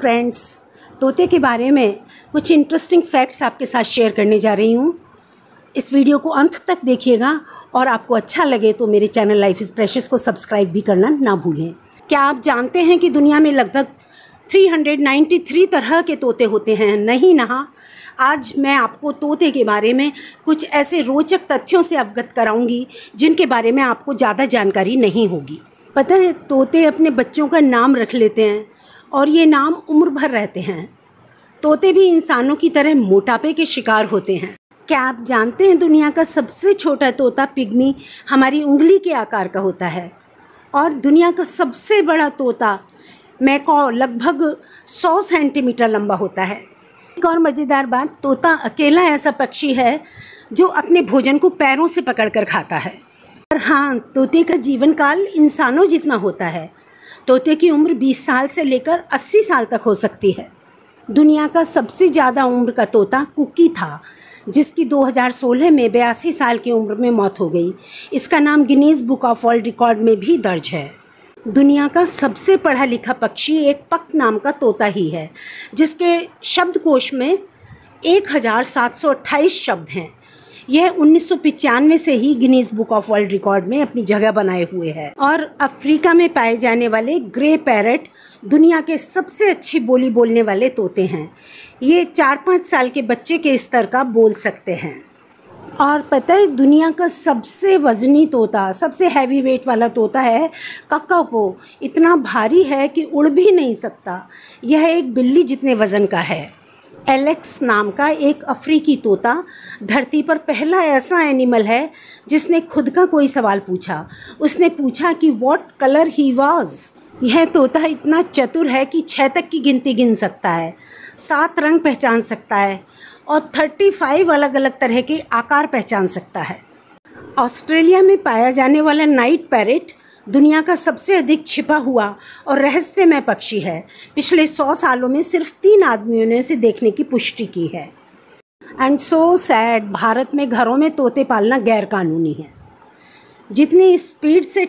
friends तोते के बारे में कुछ इंटरेस्टिंग फैक्ट्स आपके साथ शेयर करने जा रही हूँ इस वीडियो को अंत तक देखिएगा और आपको अच्छा लगे तो मेरे चैनल लाइफ इज़ प्रेशस को सब्सक्राइब भी करना ना भूलें क्या आप जानते हैं कि दुनिया में लगभग 393 तरह के तोते होते हैं नहीं नहा आज मैं आपको तोते के बारे में कुछ ऐसे रोचक तथ्यों से अवगत कराऊंगी जिनके बारे में आपको ज़्यादा जानकारी नहीं होगी पता है तोते अपने बच्चों का नाम रख लेते हैं और ये नाम उम्र भर रहते हैं तोते भी इंसानों की तरह मोटापे के शिकार होते हैं क्या आप जानते हैं दुनिया का सबसे छोटा तोता पिग्मी हमारी उंगली के आकार का होता है और दुनिया का सबसे बड़ा तोता मैको लगभग 100 सेंटीमीटर लंबा होता है एक और मज़ेदार बात तोता अकेला ऐसा पक्षी है जो अपने भोजन को पैरों से पकड़कर खाता है और हाँ तोते का जीवन काल इंसानों जितना होता है तोते की उम्र 20 साल से लेकर 80 साल तक हो सकती है दुनिया का सबसे ज़्यादा उम्र का तोता कुकी था जिसकी 2016 में बयासी साल की उम्र में मौत हो गई इसका नाम Guinness Book of World Record में भी दर्ज है दुनिया का सबसे पढ़ा लिखा पक्षी एक पक नाम का तोता ही है जिसके शब्दकोश में एक शब्द हैं यह उन्नीस से ही Guinness Book of World Record में अपनी जगह बनाए हुए है और अफ्रीका में पाए जाने वाले ग्रे पैरट दुनिया के सबसे अच्छी बोली बोलने वाले तोते हैं ये चार पाँच साल के बच्चे के स्तर का बोल सकते हैं और पता है दुनिया का सबसे वजनी तोता सबसे हैवी वेट वाला तोता है को इतना भारी है कि उड़ भी नहीं सकता यह एक बिल्ली जितने वज़न का है एलेक्स नाम का एक अफ्रीकी तोता धरती पर पहला ऐसा एनिमल है जिसने खुद का कोई सवाल पूछा उसने पूछा कि वॉट कलर ही वॉज़ यह तोता इतना चतुर है कि छः तक की गिनती गिन सकता है सात रंग पहचान सकता है और थर्टी फाइव अलग अलग तरह के आकार पहचान सकता है ऑस्ट्रेलिया में पाया जाने वाला नाइट पैरेट दुनिया का सबसे अधिक छिपा हुआ और रहस्यमय पक्षी है पिछले सौ सालों में सिर्फ तीन आदमियों ने इसे देखने की पुष्टि की है एंड सो सैड भारत में घरों में तोते पालना गैरकानूनी है जितनी स्पीड से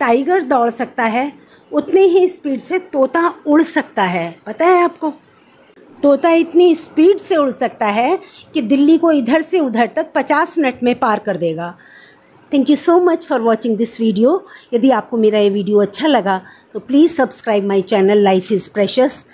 टाइगर दौड़ सकता है उतनी ही स्पीड से तोता उड़ सकता है पता है आपको तोता इतनी स्पीड से उड़ सकता है कि दिल्ली को इधर से उधर तक 50 मिनट में पार कर देगा thank you so much for watching this video यदि आपको मेरा ये वीडियो अच्छा लगा तो please subscribe my channel life is precious